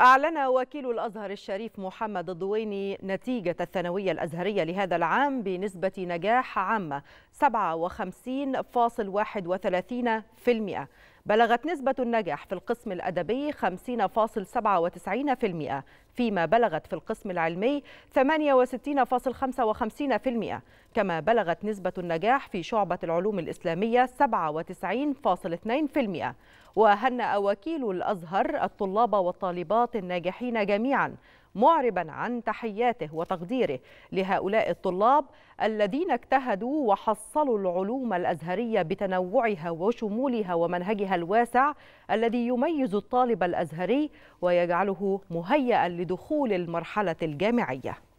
أعلن وكيل الأزهر الشريف محمد الضويني نتيجة الثانوية الأزهرية لهذا العام بنسبة نجاح عامة 57.31% بلغت نسبة النجاح في القسم الأدبي 50.97% فيما بلغت في القسم العلمي 68.55% كما بلغت نسبة النجاح في شعبة العلوم الإسلامية 97.2% وهنأ وكيل الأزهر الطلاب والطالبات الناجحين جميعاً معربا عن تحياته وتقديره لهؤلاء الطلاب الذين اجتهدوا وحصلوا العلوم الازهريه بتنوعها وشمولها ومنهجها الواسع الذي يميز الطالب الازهري ويجعله مهيئا لدخول المرحله الجامعيه